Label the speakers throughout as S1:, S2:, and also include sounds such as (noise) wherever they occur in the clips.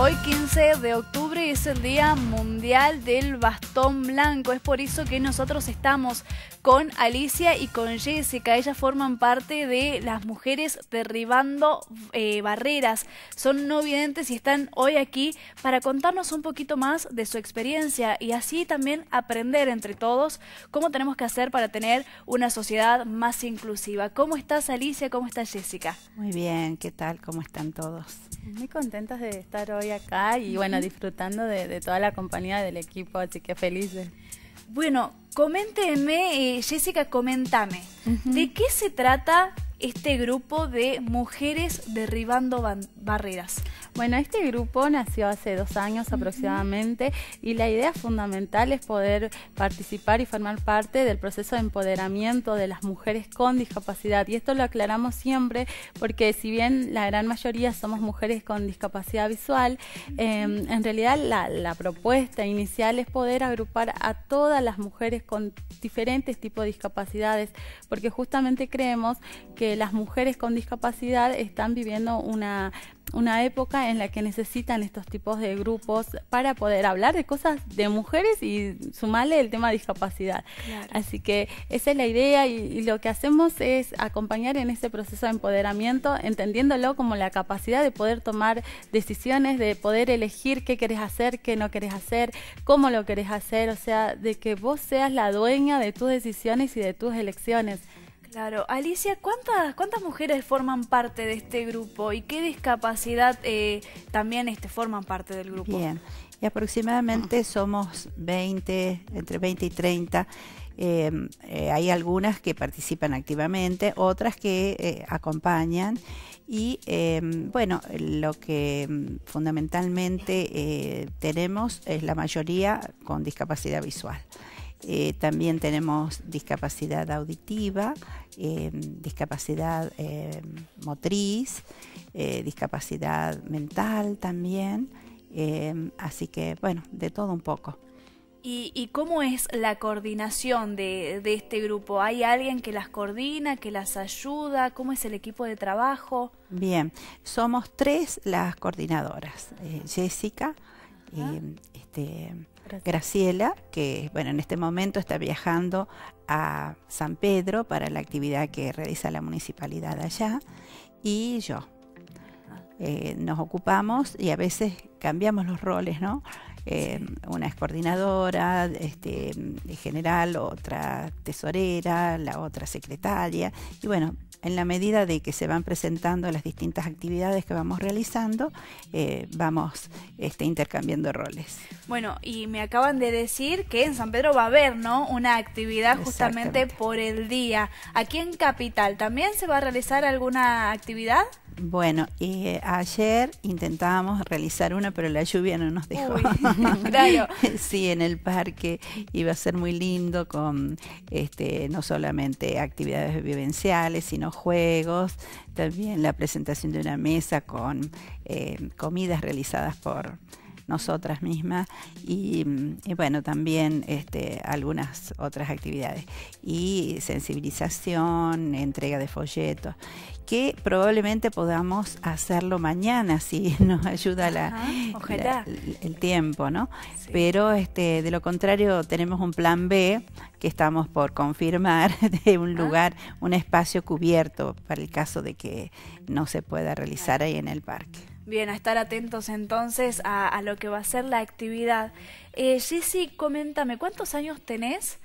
S1: Hoy 15 de octubre es el Día Mundial del Bastón Blanco. Es por eso que nosotros estamos con Alicia y con Jessica. Ellas forman parte de las mujeres derribando eh, barreras. Son no videntes y están hoy aquí para contarnos un poquito más de su experiencia y así también aprender entre todos cómo tenemos que hacer para tener una sociedad más inclusiva. ¿Cómo estás Alicia? ¿Cómo estás Jessica?
S2: Muy bien, ¿qué tal? ¿Cómo están todos?
S1: Muy contentas
S2: de estar hoy acá y bueno, disfrutando de, toda la compañía del equipo, así que felices.
S1: Bueno, coméntenme, eh, Jessica, coméntame, ¿de qué se trata
S2: este grupo de mujeres derribando barreras? Bueno, este grupo nació hace dos años aproximadamente y la idea fundamental es poder participar y formar parte del proceso de empoderamiento de las mujeres con discapacidad. Y esto lo aclaramos siempre porque si bien la gran mayoría somos mujeres con discapacidad visual, em, en realidad la propuesta inicial es poder agrupar a todas las mujeres con diferentes tipos de discapacidades, porque justamente creemos que las mujeres con discapacidad están viviendo una una época en la que necesitan estos tipos de grupos para poder hablar de cosas de mujeres y sumarle el tema de discapacidad. Así que esa es la idea y, y, lo que hacemos es acompañar en este proceso de empoderamiento, entendiéndolo como la capacidad de poder tomar decisiones, de poder elegir qué querés hacer, qué no querés hacer, cómo lo querés hacer, o sea, de que vos seas la dueña de tus decisiones y de tus elecciones. Claro, Alicia,
S1: ¿cuántas, cuántas mujeres forman parte de este grupo y qué discapacidad eh, también este, forman parte del grupo? Bien,
S3: y aproximadamente mm. somos 20, entre 20 y 30. Em, eh, hay algunas que participan activamente, otras que eh, acompañan y em, bueno, lo que em, fundamentalmente tenemos es la mayoría con discapacidad visual. Eh, también tenemos discapacidad auditiva, em, discapacidad em, motriz, eh, discapacidad mental también. Em, así que, bueno, de todo un poco.
S1: ¿Y, cómo es la coordinación de, este grupo? ¿Hay alguien que las coordina, que las ayuda? ¿Cómo es el equipo de trabajo?
S3: Bien, somos tres las coordinadoras. Eh, Jessica, este, Graciela, que bueno, en este momento está viajando a San Pedro para la actividad que realiza la municipalidad allá, y yo. Eh, nos ocupamos y a veces cambiamos los roles, ¿no? Eh, una es coordinadora, este, general, otra tesorera, la otra secretaria, y bueno, en la medida de que se van presentando las distintas actividades que vamos realizando, eh, vamos este, intercambiando roles.
S1: Bueno, y me acaban de decir que en San Pedro va a haber ¿no? una actividad justamente por el día. Aquí en Capital, ¿también se va a realizar alguna actividad?
S3: Bueno, eh, ayer intentábamos realizar una, pero la lluvia no nos dejó. (laughs) claro. sí, en el parque iba a ser muy lindo con este, no solamente actividades vivenciales, sino juegos, también la presentación de una mesa con eh, comidas realizadas por nosotras mismas y, bueno, también este, algunas otras actividades. Y sensibilización, entrega de folletos que probablemente podamos hacerlo mañana si (laughs) nos ayuda
S1: el
S3: tiempo, ¿no? Pero este, de lo contrario tenemos un plan B que estamos por confirmar (laughs) de un lugar, un espacio cubierto para el caso de que no se pueda realizar ahí en el parque.
S1: Bien, a estar atentos entonces a, lo que va a ser la actividad. Eh, Jessy, coméntame, ¿cuántos
S2: años tenés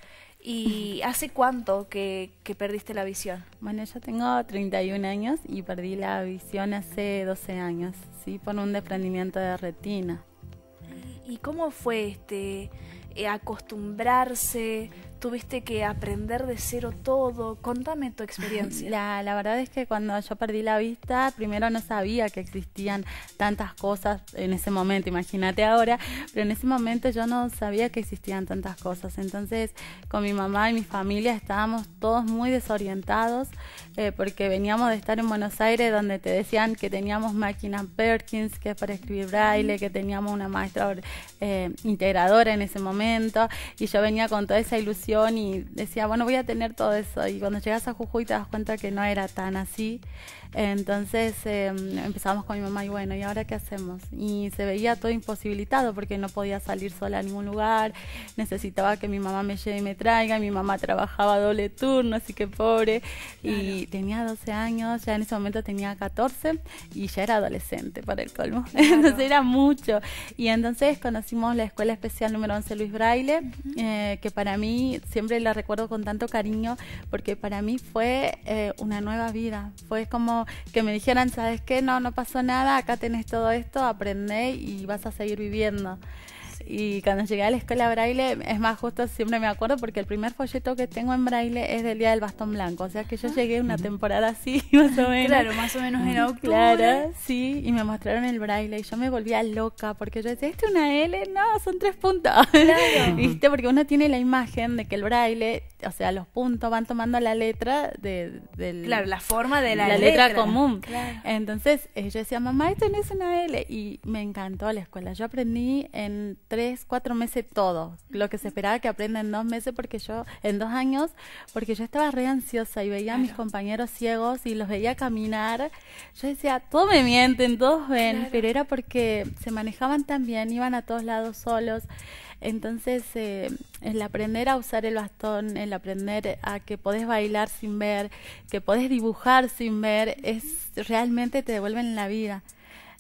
S2: y (laughs) hace cuánto que, que perdiste la visión? Bueno, yo tengo 31 años y perdí la visión hace 12 años, ¿sí? Por un desprendimiento de retina.
S1: ¿Y cómo fue este eh, acostumbrarse?
S2: tuviste que aprender de cero todo. Contame tu experiencia. La, verdad es que cuando yo perdí la vista, primero no sabía que existían tantas cosas en ese momento, imagínate ahora, pero en ese momento yo no sabía que existían tantas cosas. Entonces, con mi mamá y mi familia estábamos todos muy desorientados eh, porque veníamos de estar en Buenos Aires donde te decían que teníamos máquinas Perkins, que es para escribir braille, que teníamos una maestra eh, integradora en ese momento y yo venía con toda esa ilusión y decía, bueno, voy a tener todo eso. Y cuando llegas a Jujuy te das cuenta que no era tan así entonces em, empezamos con mi mamá y bueno, ¿y ahora qué hacemos? Y se veía todo imposibilitado porque no podía salir sola a ningún lugar, necesitaba que mi mamá me lleve y me traiga, mi mamá trabajaba doble turno, así que pobre. Y tenía 12 años, ya en ese momento tenía 14 y ya era adolescente para el colmo. (laughs) Entonces era mucho. Y entonces conocimos la Escuela Especial número 11 Luis Braille, eh, que para mí siempre la recuerdo con tanto cariño porque para mí fue eh, una nueva vida, fue como que me dijeran, ¿sabes qué? No, no pasó nada, acá tenés todo esto, aprendé y vas a seguir viviendo y cuando llegué a la escuela braille, es más justo, siempre me acuerdo porque el primer folleto que tengo en braille es del Día del Bastón Blanco, o sea que yo ah. llegué una temporada así, (laughs) más o menos. Claro, más o menos en octubre. Claro, sí, y me mostraron el braille y yo me volvía loca porque yo decía, ¿este es una L? No, son tres puntos. Claro. (laughs) ¿Viste? Porque uno tiene la imagen de que el braille, o sea, los puntos van tomando la letra de, del... Claro, la forma de la, la letra. común. Entonces, yo decía, mamá, ¿esto no es una L. Y me encantó la escuela. Yo aprendí en tres, cuatro meses todo, lo que se esperaba que aprenda en dos meses, porque yo, en dos años, porque yo estaba re ansiosa y veía a mis compañeros ciegos y los veía caminar. Yo decía, todos me mienten, todos ven, pero era porque se manejaban tan bien, iban a todos lados solos. Entonces, eh, el aprender a usar el bastón, el aprender a que podés bailar sin ver, que podés dibujar sin ver, es realmente te devuelven la vida.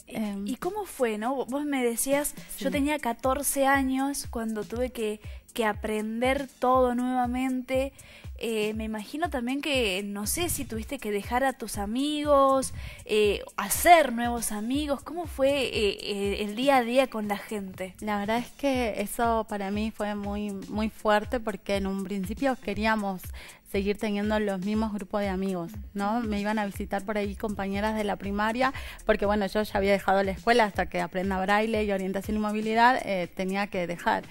S2: Em, ¿Y cómo fue,
S1: no? Vos me decías, yo tenía 14 años cuando tuve que, aprender todo nuevamente. Eh, me imagino también que, no sé, si tuviste que dejar a tus amigos, eh, hacer nuevos amigos. ¿Cómo fue eh,
S2: el día a día con la gente? La verdad es que eso para mí fue muy, muy fuerte porque en un principio queríamos seguir teniendo los mismos grupos de amigos, ¿no? Me iban a visitar por ahí compañeras de la primaria, porque bueno, yo ya había dejado la escuela hasta que aprenda braille y orientación y movilidad, eh, tenía que dejar.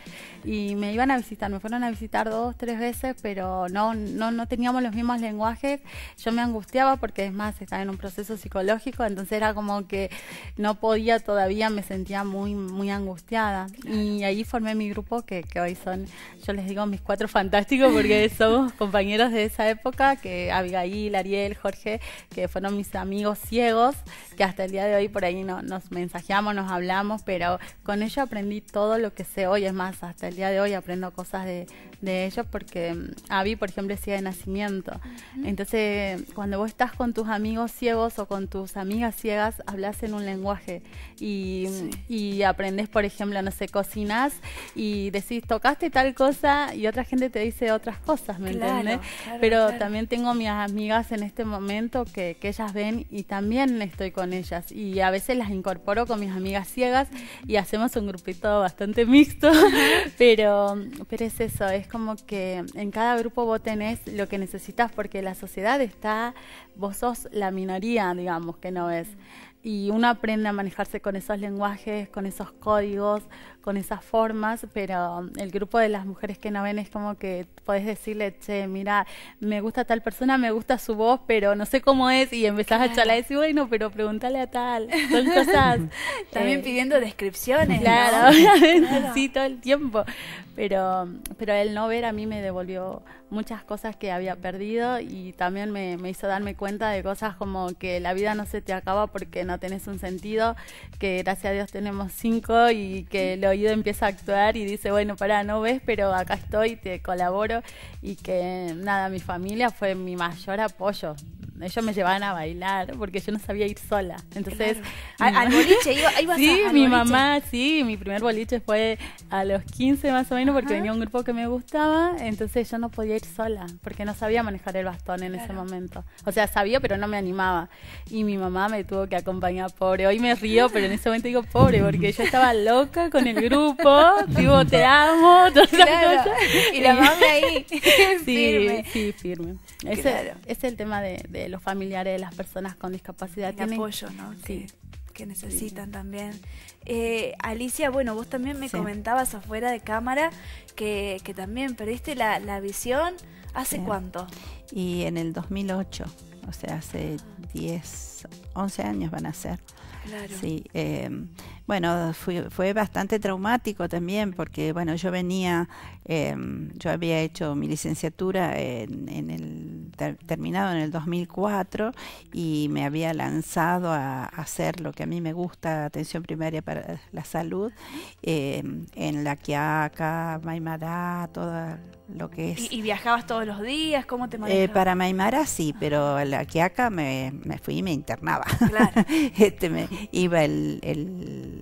S2: Y me iban a visitar, me fueron a visitar dos, tres veces, pero no, no, no teníamos los mismos lenguajes. Yo me angustiaba porque es más, estaba en un proceso psicológico, entonces era como que no podía todavía, me sentía muy, muy angustiada. Y ahí formé mi grupo que, que hoy son, yo les digo mis cuatro fantásticos porque somos (laughs) compañeros de esa época, que Abigail, Ariel, Jorge, que fueron mis amigos ciegos, que hasta el día de hoy por ahí no, nos mensajeamos, nos hablamos, pero con ellos aprendí todo lo que sé hoy. Es más, hasta el día de hoy aprendo cosas de, de ellos porque mm, Abby, por ejemplo, es ciega de nacimiento. Entonces, cuando vos estás con tus amigos ciegos o con tus amigas ciegas, hablas en un lenguaje y, aprendes, por ejemplo, no sé, cocinas y decís, tocaste tal cosa y otra gente te dice otras cosas, ¿me claro. entiendes? Pero también tengo mis amigas en este momento que, que, ellas ven y también estoy con ellas. Y a veces las incorporo con mis amigas ciegas y hacemos un grupito bastante mixto. pero, pero es eso, es como que en cada grupo vos tenés lo que necesitas porque la sociedad está, vos sos la minoría, digamos, que no es. Y uno aprende a manejarse con esos lenguajes, con esos códigos, con esas formas, pero el grupo de las mujeres que no ven es como que podés decirle, che, mira, me gusta tal persona, me gusta su voz, pero no sé cómo es, y empezás a charlar y decir, bueno, pero pregúntale a tal, son cosas. (laughs) También eh, pidiendo descripciones. Claro, sí, todo el tiempo. Pero, pero el no ver a mí me devolvió muchas cosas que había perdido y también me, me hizo darme cuenta de cosas como que la vida no se te acaba porque no tenés un sentido, que gracias a Dios tenemos cinco y que lo oído empieza a actuar y dice, bueno, pará, no ves, pero acá estoy, te colaboro. Y que nada, mi familia fue mi mayor apoyo ellos me llevaban a bailar porque yo no sabía ir sola. Entonces, al, boliche, iba, Sí, mi mamá, sí, mi primer boliche fue a los 15 más o menos porque venía un grupo que me gustaba, entonces yo no podía ir sola porque no sabía manejar el bastón en ese momento. O sea, sabía, pero no me animaba. Y mi mamá me tuvo que acompañar, pobre. Hoy me río, pero en ese momento digo pobre porque yo estaba loca con el grupo, (laughs) digo te amo, todas Y la mamá ahí. (laughs) firme. sí, firme. Ese, es el tema de, de los familiares de las personas con discapacidad. tienen, apoyo, ¿no? Sí. Que, necesitan también.
S1: Eh, Alicia, bueno, vos también me comentabas afuera de cámara que, también perdiste la, la visión. ¿Hace cuánto?
S3: Y en el 2008, o sea, hace 10, 11 años van a ser. Claro. Sí, eh, bueno, fue bastante traumático también porque, bueno, yo venía, em, yo había hecho mi licenciatura en, el, terminado en el 2004 y me había lanzado a, hacer lo que a mí me gusta, atención primaria para la salud, em, en La Quiaca, Maimará, todo lo que es. ¿Y,
S1: viajabas todos los días? ¿Cómo te eh, manejabas? para
S3: Maimara sí, pero a La Quiaca me, fui y me internaba. Claro. (laughs) este, me, iba el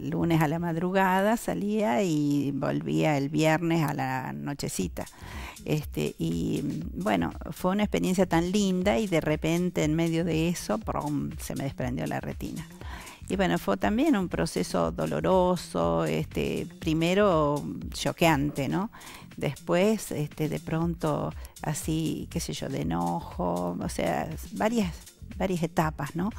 S3: lunes a la madrugada salía y volvía el viernes a la nochecita. Este, y bueno, fue una experiencia tan linda y de repente en medio de eso, se me desprendió la retina. Y bueno, fue también un proceso doloroso, este, primero choqueante, ¿no? Después, este, de pronto, así, qué sé yo, de enojo, o sea, varias varias etapas, ¿no?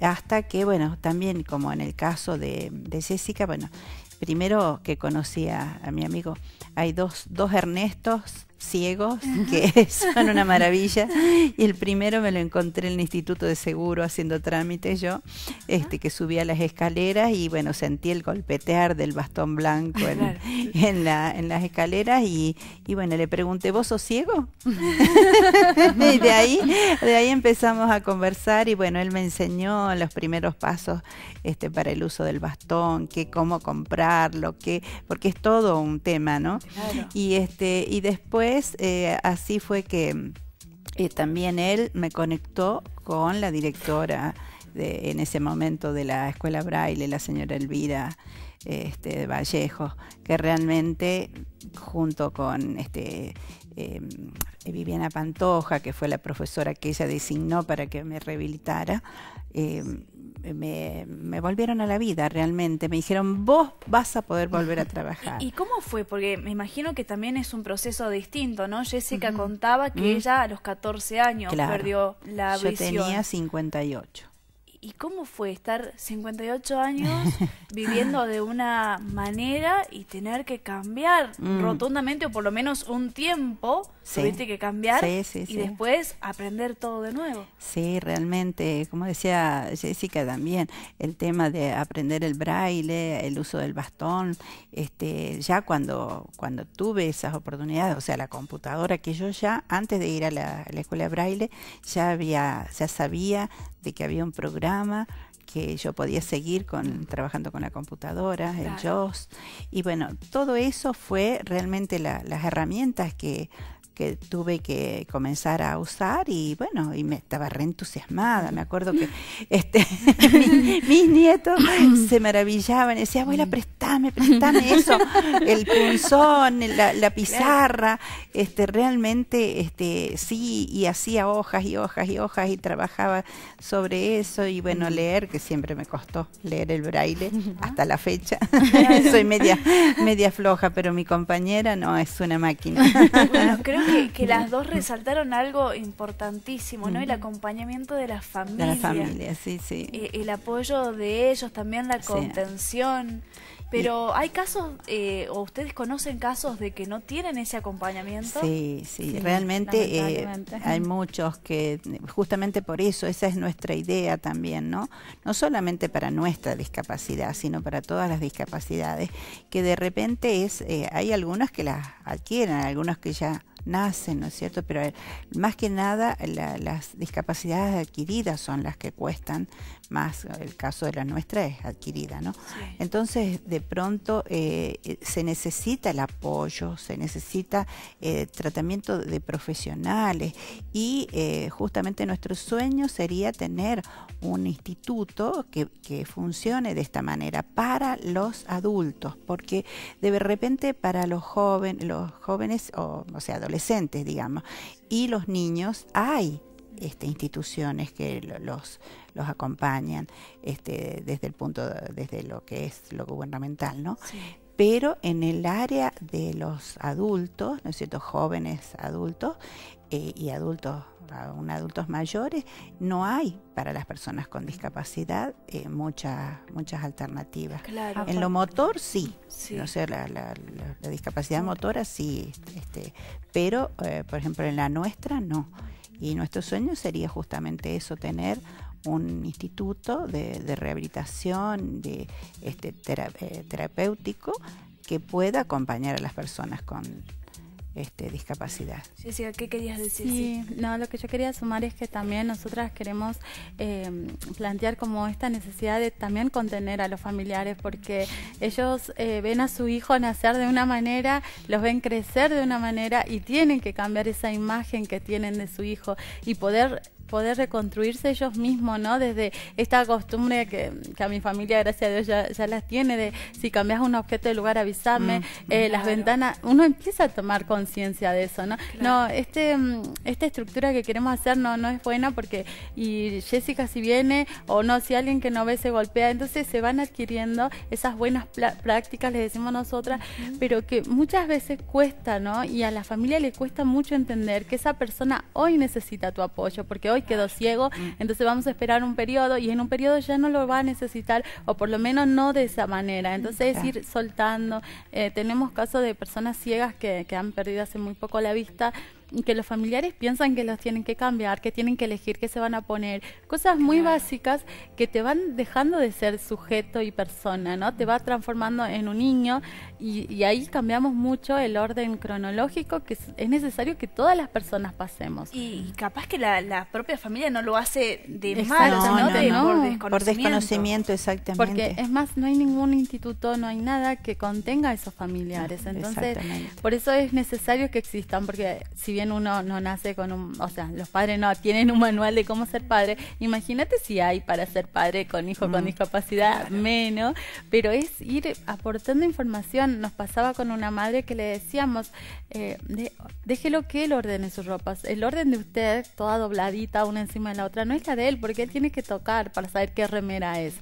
S3: Hasta que, bueno, también como en el caso de, Jessica, bueno, primero que conocí a, a mi amigo, hay dos, dos Ernestos ciegos, que (laughs) son una maravilla. Y el primero me lo encontré en el Instituto de Seguro haciendo trámites yo, este, que subía las escaleras y bueno, sentí el golpetear del bastón blanco en, (laughs) la, en las escaleras y, y, bueno, le pregunté, ¿vos sos ciego? (laughs)
S1: y de ahí,
S3: de ahí empezamos a conversar y bueno, él me enseñó los primeros pasos este, para el uso del bastón, que cómo comprarlo, que, porque es todo un tema, ¿no? Y, este, y después eh, así fue que eh, también él me conectó con la directora en ese momento de la escuela Braille, la señora Elvira este, Vallejo, que realmente junto con este, eh, Viviana Pantoja, que fue la profesora que ella designó para que me rehabilitara, em, me, volvieron a la vida realmente. Me dijeron, vos vas a poder volver a (laughs) trabajar. ¿Y,
S1: cómo fue? Porque me imagino que también es un proceso distinto, ¿no? Jessica contaba que ella a los 14 años perdió la visión. Yo tenía
S3: 58.
S1: ¿y cómo fue estar 58 años (laughs) viviendo de una manera y tener que cambiar mm. rotundamente o por lo menos un tiempo tuviste que cambiar y después aprender todo de nuevo?
S3: Sí, realmente, como decía Jessica también, el tema de aprender el braille, el uso del bastón, este, ya cuando, cuando tuve esas oportunidades, o sea, la computadora que yo ya antes de ir a la, escuela de braille ya había, ya sabía de que había un programa que yo podía seguir con, trabajando con la computadora, el JOS. Y bueno, todo eso fue realmente las herramientas que que tuve que comenzar a usar y bueno, y me estaba reentusiasmada. Me acuerdo que (laughs) este, (laughs) mis, nietos (coughs) se maravillaban, decía, abuela, préstame prestame eso, (laughs) el punzón, la, pizarra, este, realmente este, sí, y hacía hojas y hojas y hojas y trabajaba sobre eso y bueno, leer, que siempre me costó leer el braille hasta la fecha. Soy media, media floja, pero mi compañera no es una máquina.
S1: creo que, las dos resaltaron algo importantísimo, ¿no? El acompañamiento de las familias, sí, sí. el, apoyo de ellos, también la contención. Pero hay casos, eh, o ustedes conocen casos de que no tienen ese acompañamiento. Sí,
S3: sí, realmente eh, hay muchos que, justamente por eso, esa es nuestra idea también, ¿no? No solamente para nuestra discapacidad, sino para todas las discapacidades, que de repente es, eh, hay algunas que las adquieren, algunos que ya nacen, ¿no es cierto? Pero eh, más que nada las discapacidades adquiridas son las que cuestan más el caso de la nuestra es adquirida, ¿no? Entonces, de pronto eh, eh, se necesita el apoyo, se necesita eh, tratamiento de profesionales y justamente nuestro sueño sería tener un instituto que, que funcione de esta manera para los adultos, porque de repente para los jóvenes, los jóvenes o, o sea, adolescentes, digamos, y los niños hay este, instituciones que los, los acompañan este, desde el punto desde lo que es lo gubernamental, ¿no? Pero en el área de los adultos, ¿no es cierto? Jóvenes adultos eh, y adultos, adultos mayores, no hay para las personas con discapacidad eh, muchas muchas alternativas. En lo motor sí, no sé, la, la, discapacidad motora sí, este, pero eh, por ejemplo en la nuestra no. Y nuestro sueño sería justamente eso, tener un instituto de, rehabilitación, de este, eh, terapéutico, que pueda acompañar a las personas con, este, discapacidad.
S2: Jessica, ¿qué querías decir? Sí, no, lo que yo quería sumar es que también nosotras queremos em, plantear como esta necesidad de también contener a los familiares, porque ellos eh, ven a su hijo nacer de una manera, los ven crecer de una manera y tienen que cambiar esa imagen que tienen de su hijo y poder poder reconstruirse ellos mismos, ¿no? Desde esta costumbre que, a mi familia, gracias a Dios, ya, las tiene, de si cambias un objeto de lugar, avísame. Mm, mm. eh, las ventanas, uno empieza a tomar conciencia de eso, ¿no? No, este, mm, esta estructura que queremos hacer no, no es buena porque, y Jessica si viene, o no, si alguien que no ve se golpea, entonces se van adquiriendo esas buenas prácticas, les decimos nosotras, pero que muchas veces cuesta, ¿no? Y a la familia le cuesta mucho entender que esa persona hoy necesita tu apoyo, porque hoy y quedó ciego, mm. entonces vamos a esperar un periodo y en un periodo ya no lo va a necesitar o por lo menos no de esa manera. Entonces es ir soltando. Eh, tenemos casos de personas ciegas que, que han perdido hace muy poco la vista que los familiares piensan que los tienen que cambiar, que tienen que elegir que se van a poner, cosas muy básicas que te van dejando de ser sujeto y persona, ¿no? Te va transformando en un niño y, ahí cambiamos mucho el orden cronológico que es, necesario que todas las personas pasemos.
S1: Y, capaz que la, propia familia no lo hace de
S2: mal, no, no. Por, desconocimiento. exactamente. Porque es más, no hay ningún instituto, no hay nada que contenga esos familiares. Entonces, por eso es necesario que existan, porque si bien uno no nace con un, o sea, los padres no tienen un manual de cómo ser padre, imagínate si hay para ser padre con hijo con mm. discapacidad, menos, pero es ir aportando información. Nos pasaba con una madre que le decíamos, eh, déjelo que él ordene sus ropas, el orden de usted, toda dobladita una encima de la otra, no es la de él, porque él tiene que tocar para saber qué remera es,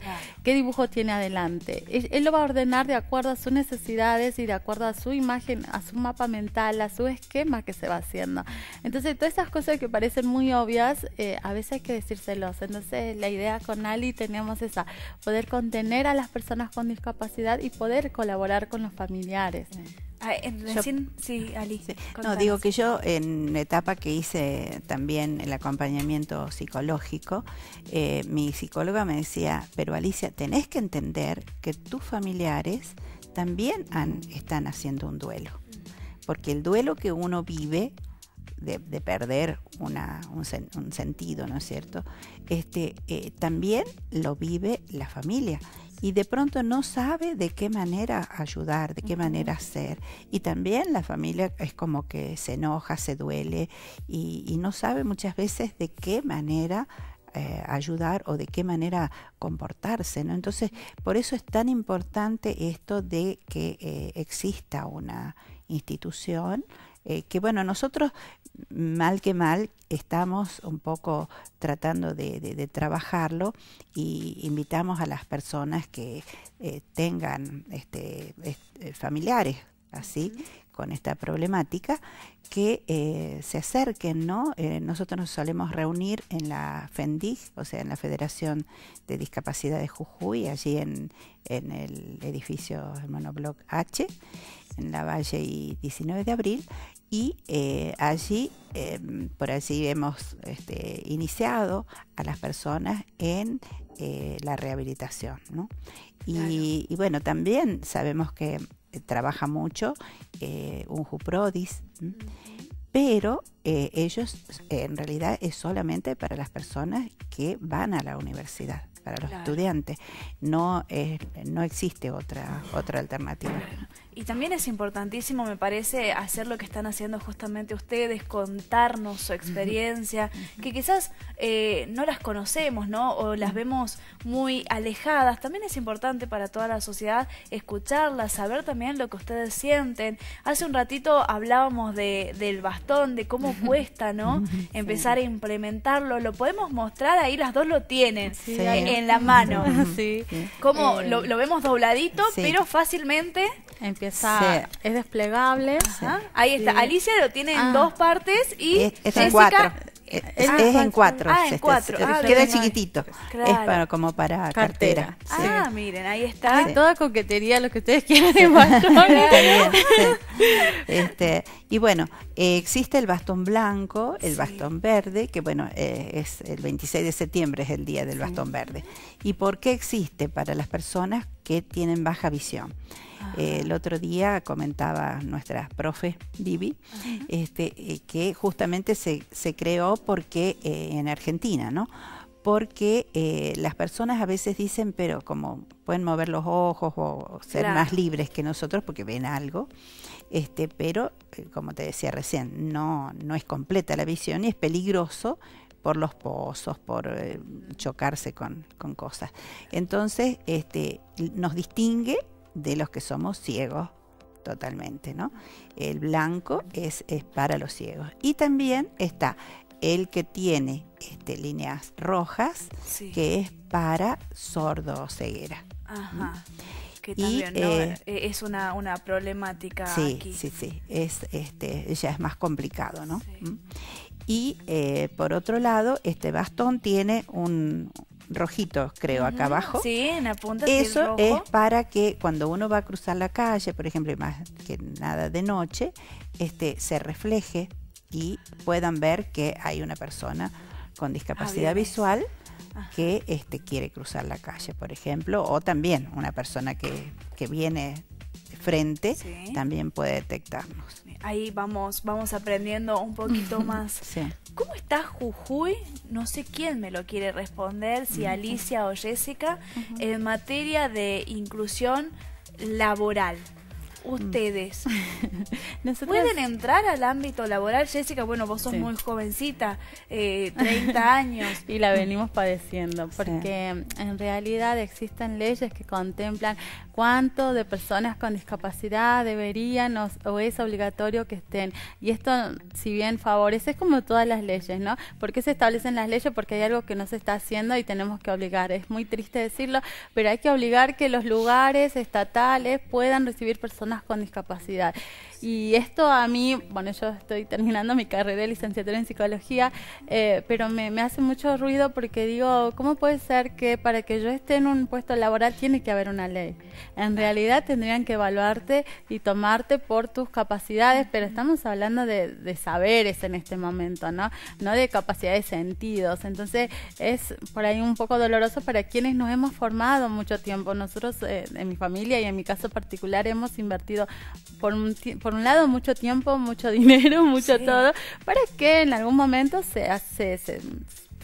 S2: qué dibujo tiene adelante. Él, lo va a ordenar de acuerdo a sus necesidades y de acuerdo a su imagen, a su mapa mental, a su esquema que se va a hacer entonces, todas esas cosas que parecen muy obvias, eh, a veces hay que decírselos. Entonces, la idea con Ali tenemos esa, poder contener a las personas con discapacidad y poder colaborar con los familiares. Ah, ¿En eh, sí, Ali. No, digo
S3: que yo en la etapa que hice también el acompañamiento psicológico, eh, mi psicóloga me decía, pero Alicia, tenés que entender que tus familiares también están haciendo un duelo, porque el duelo que uno vive de, perder una, un, sentido, ¿no es cierto? Este, eh, también lo vive la familia y de pronto no sabe de qué manera ayudar, de qué manera hacer. Y también la familia es como que se enoja, se duele y, no sabe muchas veces de qué manera eh, ayudar o de qué manera comportarse, ¿no? Entonces, por eso es tan importante esto de que eh, exista una institución eh, que bueno, nosotros mal que mal estamos un poco tratando de, trabajarlo y invitamos a las personas que eh, tengan este, este, familiares así con esta problemática que eh, se acerquen, ¿no? nosotros nos solemos reunir en la FENDIG, o sea, en la Federación de Discapacidad de Jujuy, allí en, en el edificio el Monobloc H, en la Valle y 19 de Abril, y eh, allí, em, por allí hemos este, iniciado a las personas en eh, la rehabilitación. ¿no? Y, bueno, también sabemos que eh, trabaja mucho un Juprodis, pero ellos en realidad es solamente para las personas que van a la universidad para los estudiantes no no existe otra otra alternativa
S1: y también es importantísimo, me parece, hacer lo que están haciendo justamente ustedes, contarnos su experiencia, que quizás eh, no las conocemos, ¿no? O las vemos muy alejadas. También es importante para toda la sociedad escucharlas, saber también lo que ustedes sienten. Hace un ratito hablábamos de, del bastón, de cómo cuesta, ¿no? Empezar a implementarlo. Lo podemos mostrar ahí, las dos lo tienen en, la mano. (laughs) Sí. Como lo, lo, vemos dobladito, pero fácilmente Empieza, es desplegable. Ahí está. Alicia lo tiene en ah. dos partes y es, en cuatro.
S2: Es, en cuatro. Ah, este, este, ah, queda
S1: chiquitito.
S3: Es para, como para cartera.
S2: Ah, miren, ahí está. Toda coquetería, lo que ustedes quieran (laughs) bastón.
S3: este, y bueno, eh, existe el bastón blanco, el bastón verde, que bueno, eh, es el 26 de septiembre es el día del bastón verde. ¿Y por qué existe? Para las personas que tienen baja visión. Eh, el otro día comentaba nuestra profe Vivi este, eh, que justamente se, creó porque eh, en Argentina, ¿no? porque las personas a veces dicen, pero como pueden mover los ojos o ser más libres que nosotros porque ven algo, este, pero como te decía recién, no, no es completa la visión y es peligroso por los pozos, por chocarse con, con, cosas. Entonces, este, nos distingue de los que somos ciegos totalmente, ¿no? El blanco es, es para los ciegos. Y también está el que tiene este, líneas rojas, que es para sordo o ceguera.
S1: Ajá. ¿Mm? Que también eh, e, es una, problemática. Sí, aquí. sí, sí.
S3: Es, este, ya es más complicado, ¿no? ¿Mm? Y eh, por otro lado, este bastón tiene un, rojitos, creo, acá abajo. Sí,
S1: en Eso es
S3: para que cuando uno va a cruzar la calle, por ejemplo, y más que nada de noche, este, se refleje y puedan ver que hay una persona con discapacidad visual que este, quiere cruzar la calle, por ejemplo, o también una persona que, que viene frente también puede detectarnos.
S1: Ahí vamos, vamos aprendiendo un poquito más. ¿Cómo está Jujuy? No sé quién me lo quiere responder, si Alicia o Jessica, en materia de inclusión laboral ustedes mm. (laughs) pueden entrar al ámbito
S2: laboral? Jessica, bueno, vos sos muy jovencita, 30 eh, (laughs) años. y la venimos padeciendo, porque mm, en realidad existen leyes que contemplan cuánto de personas con discapacidad deberían o, o es obligatorio que estén. Y esto, si bien favorece, es como todas las leyes, ¿no? ¿Por qué se establecen las leyes? Porque hay algo que no se está haciendo y tenemos que obligar. Es muy triste decirlo, pero hay que obligar que los lugares estatales puedan recibir personas con discapacidad. Y esto a mí, bueno, yo estoy terminando mi carrera de licenciatura en psicología, eh, pero me, hace mucho ruido porque digo, ¿cómo puede ser que para que yo esté en un puesto laboral tiene que haber una ley? En realidad tendrían que evaluarte y tomarte por tus capacidades, pero estamos hablando de, de saberes en este momento, ¿no? No de capacidad de sentidos. Entonces es por ahí un poco doloroso para quienes nos hemos formado mucho tiempo. Nosotros eh, en mi familia y en mi caso particular hemos invertido por un, lado mucho tiempo, mucho (laughs) dinero, mucho todo, para que en algún momento se hace...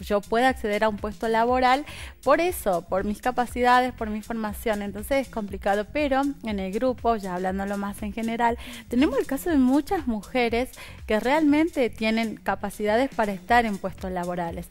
S2: yo pueda acceder a un puesto laboral por eso, por mis capacidades, por mi formación. Entonces es complicado, pero en el grupo, ya hablándolo más en general, tenemos el caso de muchas mujeres que realmente tienen capacidades para estar en puestos laborales.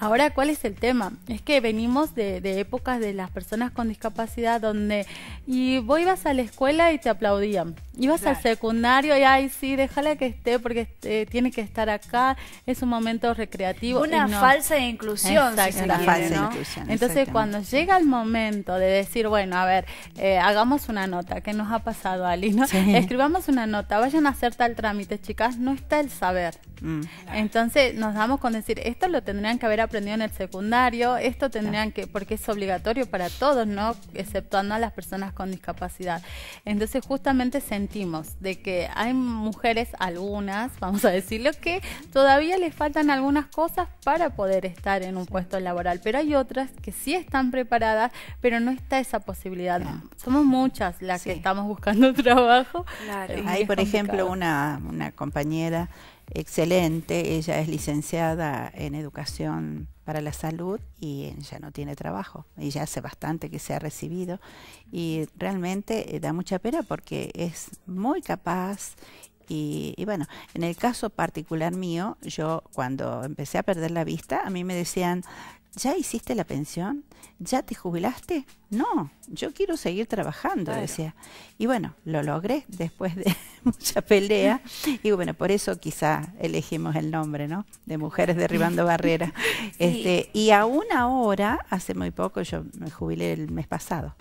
S2: Ahora, ¿cuál es el tema? Es que venimos de, épocas de las personas con discapacidad donde y vos ibas a la escuela y te aplaudían. Ibas al secundario y, ay, sí, déjala que esté porque este, tiene que estar acá, es un momento recreativo. Una falsa inclusión. una falsa inclusión. Entonces, cuando llega el momento de decir, bueno, a ver, eh, hagamos una nota, ¿qué nos ha pasado, Ali? Escribamos una nota, vayan a hacer tal trámite, chicas, no está el saber. Mm. Entonces, nos damos con decir, esto lo tendrían que haber aprendió en el secundario, esto tendrían que, porque es obligatorio para todos, ¿no? Exceptuando a las personas con discapacidad. Entonces justamente sentimos de que hay mujeres, algunas, vamos a decirlo, que todavía les faltan algunas cosas para poder estar en un puesto laboral, pero hay otras que sí están preparadas, pero no está esa posibilidad. Somos muchas las que estamos buscando (laughs) trabajo. Hay, por ejemplo,
S3: una, una compañera excelente, ella es licenciada en educación para la salud y ya no tiene trabajo. Y ya hace bastante que se ha recibido y realmente eh, da mucha pena porque es muy capaz y, bueno, en el caso particular mío, yo cuando empecé a perder la vista, a mí me decían, ¿ya hiciste la pensión? ¿Ya te jubilaste? No, yo quiero seguir trabajando, decía. Y bueno, lo logré después de (laughs) mucha pelea. Y bueno, por eso quizá elegimos el nombre, ¿no? De Mujeres Derribando (laughs) Barreras. Este, y aún ahora, hace muy poco, yo me jubilé el mes pasado.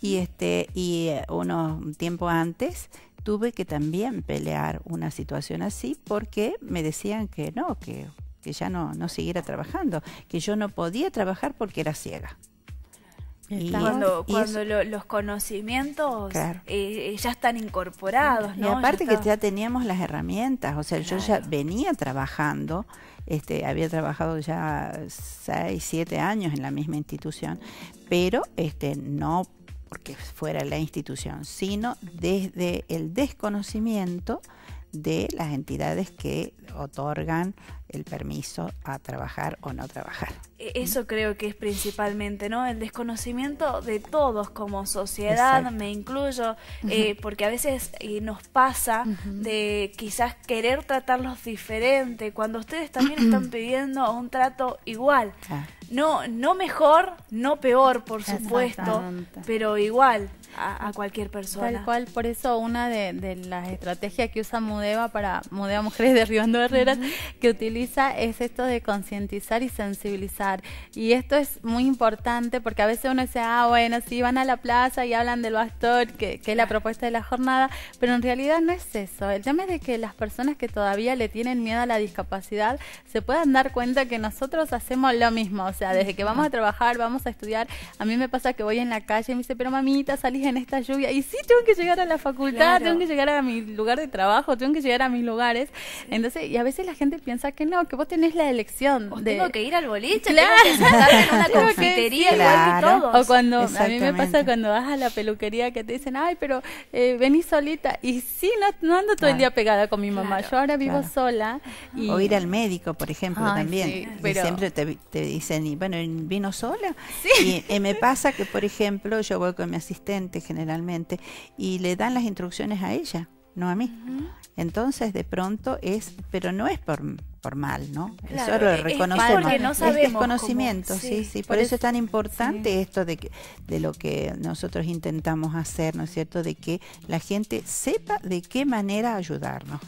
S3: Y, este, y eh, unos, un tiempo antes tuve que también pelear una situación así porque me decían que no, que, que ya no, no siguiera trabajando, que yo no podía trabajar porque era ciega cuando,
S1: los conocimientos eh, eh, ya están incorporados. Y aparte que
S3: ya teníamos las herramientas, o sea, yo ya venía trabajando, este, había trabajado ya seis, siete años en la misma institución, pero este, no porque fuera la institución, sino desde el desconocimiento de las entidades que otorgan el permiso a trabajar o no trabajar.
S1: E, eso creo que es principalmente, ¿no? El desconocimiento de todos como sociedad, me incluyo, eh, porque a veces eh, nos pasa de quizás querer tratarlos diferente, cuando ustedes también están (clears throat) pidiendo un trato igual. No, no mejor, no peor, por supuesto, pero igual a, cualquier
S2: persona. Tal cual, por eso una de, las estrategias que usa Mudeva para Mudeva Mujeres de Río Herreras, que utiliza es esto de concientizar y sensibilizar. Y esto es muy importante porque a veces uno dice, ah, bueno, sí, van a la plaza y hablan del bastón, que, es la propuesta de la jornada, pero en realidad no es eso. El tema es de que las personas que todavía le tienen miedo a la discapacidad se puedan dar cuenta que nosotros hacemos lo mismo. O sea, desde que vamos a trabajar, vamos a estudiar. A mí me pasa que voy en la calle y me dice, pero mamita, salís en esta lluvia. Y sí, tengo que llegar a la facultad, tengo que llegar a mi lugar de trabajo, tengo que llegar a mis lugares. Entonces, y a veces la gente piensa que no, que vos tenés la elección. Tengo que ir al boliche, claro. tengo que en una (laughs) O cuando, a mí me pasa cuando vas a la peluquería que te dicen, ay, pero eh, vení solita. Y sí, no, no ando todo el día pegada con mi mamá, yo ahora vivo sola. O ir al
S3: médico, por ejemplo, también. Siempre te, dicen, y bueno, vino sola. y eh, me pasa que, por ejemplo, yo voy con mi asistente generalmente y le dan las instrucciones a ella no a mí. Entonces, de pronto es, pero no es por, por mal, ¿no? eso lo reconocemos. Es, desconocimiento, sí, sí, Por, eso es tan importante esto de, de lo que nosotros intentamos hacer, ¿no es cierto? De que la gente sepa de qué manera ayudarnos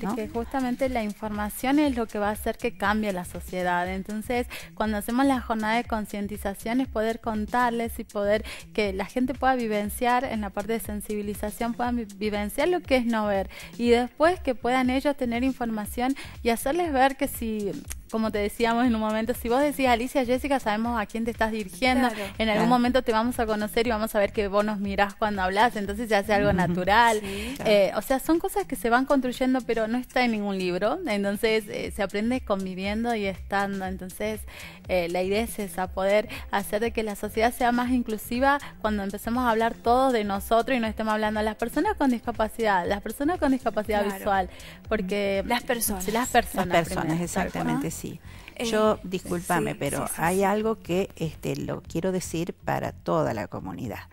S2: porque justamente la información es lo que va a hacer que cambie la sociedad. Entonces, cuando hacemos la jornada de concientización es poder contarles y poder que la gente pueda vivenciar en la parte de sensibilización, puedan vivenciar lo que es no ver y después que puedan ellos tener información y hacerles ver que si como te decíamos en un momento, si vos decís Alicia, Jessica, sabemos a quién te estás dirigiendo, en algún momento te vamos a conocer y vamos a ver que vos nos mirás cuando hablas, entonces se hace algo natural. Eh, o sea, son cosas que se van construyendo, pero no está en ningún libro, entonces eh, se aprende conviviendo y estando, entonces eh, la idea es esa, poder hacer de que la sociedad sea más inclusiva cuando empecemos a hablar todos de nosotros y no estemos hablando a las personas con discapacidad, las personas con discapacidad visual, porque... Las personas. Las personas. personas, exactamente, sí. Ah.
S3: Eh, Yo, discúlpame, pero hay algo que este, lo quiero decir para toda la comunidad.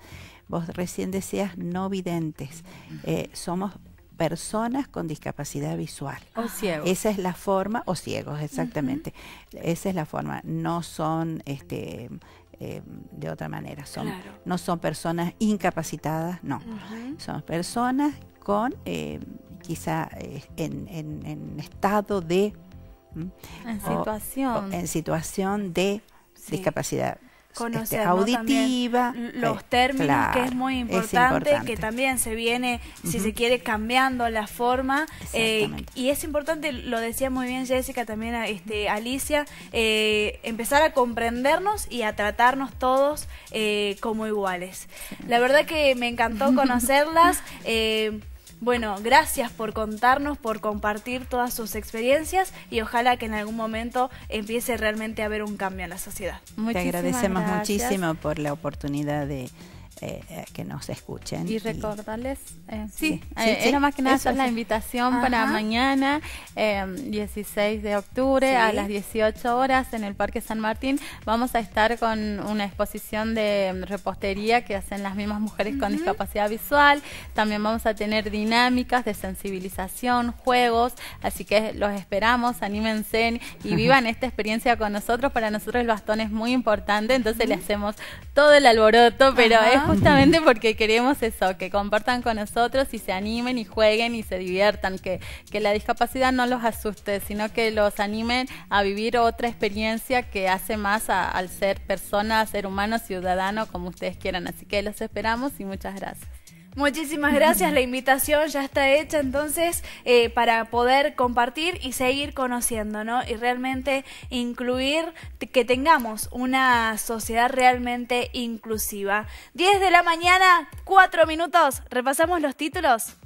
S3: Vos recién decías no videntes. Eh, somos personas con discapacidad visual. O ciegos. Esa es la forma, o ciegos, exactamente. Esa es la forma. No son este, eh, de otra manera. No son personas incapacitadas, no. Son personas con quizá en, estado de en situación. de discapacidad
S1: este, auditiva.
S3: Los eh, términos, que es muy importante, que
S1: también se viene, si se quiere, cambiando la forma. Eh, y es importante, lo decía muy bien Jessica, también este, Alicia, eh, empezar a comprendernos y a tratarnos todos como iguales. La verdad que me encantó conocerlas. (laughs) Bueno, gracias por contarnos, por compartir todas sus experiencias y ojalá que en algún momento empiece realmente a haber un cambio en la sociedad. Muy Te
S3: agradecemos muchísimo por la oportunidad de eh, eh, que nos escuchen. Y recordarles,
S2: eh, sí, más que nada la invitación para mañana, 16 de octubre a las 18 horas en el Parque San Martín. Vamos a estar con una exposición de repostería que hacen las mismas mujeres con discapacidad visual. También vamos a tener dinámicas de sensibilización, juegos, así que los esperamos, anímense y vivan esta experiencia con nosotros. Para nosotros el bastón es muy importante, entonces le hacemos todo el alboroto, pero es justamente porque queremos eso, que compartan con nosotros y se animen y jueguen y se diviertan, que, que la discapacidad no los asuste, sino que los animen a vivir otra experiencia que hace más al ser persona, ser humano, ciudadano, como ustedes quieran. Así que los esperamos y muchas gracias.
S1: Muchísimas gracias, la invitación ya está hecha entonces eh, para poder compartir y seguir conociendo, ¿no? Y realmente incluir que tengamos una sociedad realmente inclusiva. 10 de la mañana, 4 minutos, repasamos los títulos.